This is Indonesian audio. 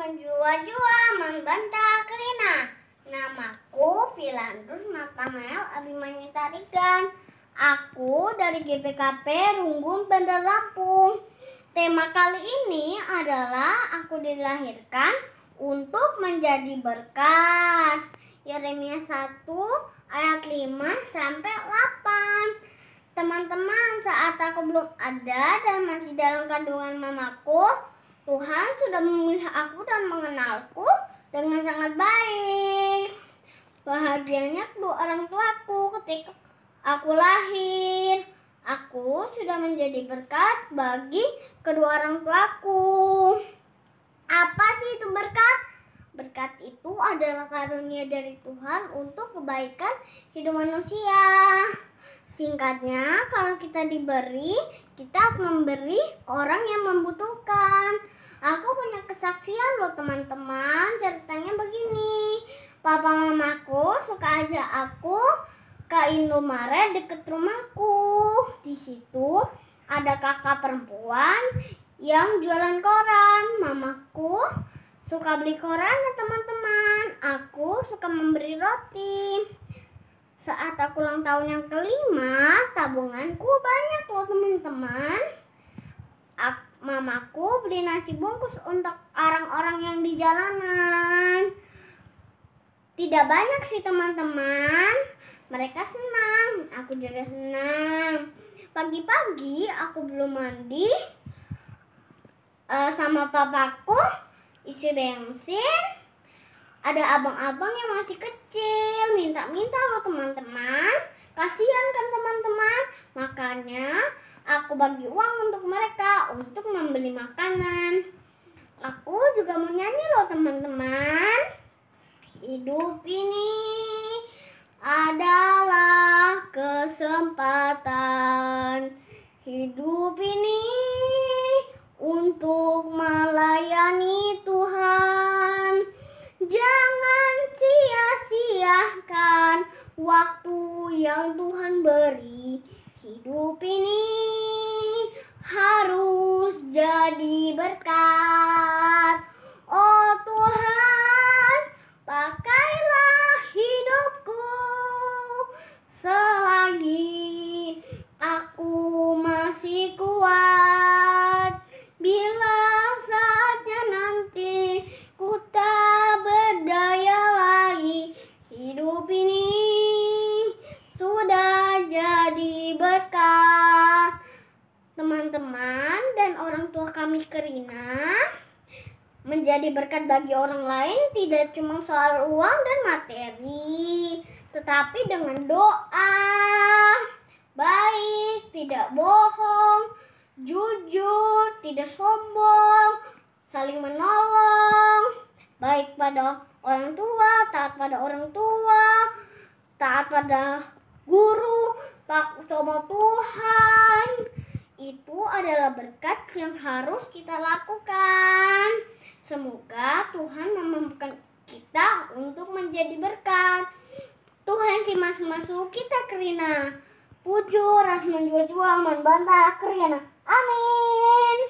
menjual jua membantah Krina. Namaku Filandus Nathanael Abimanyu Tarigan. Aku dari GPKP Runggun Bandar Lampung. Tema kali ini adalah aku dilahirkan untuk menjadi berkat. Yeremia 1 ayat 5 sampai 8. Teman-teman, saat aku belum ada dan masih dalam kandungan mamaku, Tuhan sudah memilih aku dan mengenalku dengan sangat baik. Bahagianya kedua orang tuaku ketika aku lahir. Aku sudah menjadi berkat bagi kedua orang tuaku. Apa sih itu berkat? Berkat itu adalah karunia dari Tuhan untuk kebaikan hidup manusia. Singkatnya, kalau kita diberi, kita memberi orang yang membutuhkan. Aku punya kesaksian loh teman-teman. Ceritanya begini. Papa mamaku suka aja aku ke Indomaret deket rumahku. Di situ ada kakak perempuan yang jualan koran. Mamaku suka beli koran ya teman-teman. Aku suka memberi roti. Saat aku ulang tahun yang kelima, tabunganku banyak loh teman-teman mamaku beli nasi bungkus untuk orang-orang yang di jalanan. Tidak banyak sih teman-teman. Mereka senang, aku juga senang. Pagi-pagi aku belum mandi uh, sama papaku isi bensin. Ada abang-abang yang masih kecil minta-minta loh teman-teman. Kasihan kan teman-teman. Makanya aku bagi uang untuk mereka untuk membeli makanan. Aku juga mau nyanyi loh teman-teman. Hidup ini adalah kesempatan. Hidup ini untuk melayani Tuhan. Jangan sia-siakan waktu yang Tuhan beri. Hidup ini harus jadi berkah. teman-teman dan orang tua kami Kerina menjadi berkat bagi orang lain tidak cuma soal uang dan materi, tetapi dengan doa, baik, tidak bohong, jujur, tidak sombong, saling menolong, baik pada orang tua, taat pada orang tua, taat pada guru, taat sama Tuhan adalah berkat yang harus kita lakukan. Semoga Tuhan memampukan kita untuk menjadi berkat. Tuhan si masuk kita kerina. Puju ras menjual-jual membantah kerina. Amin.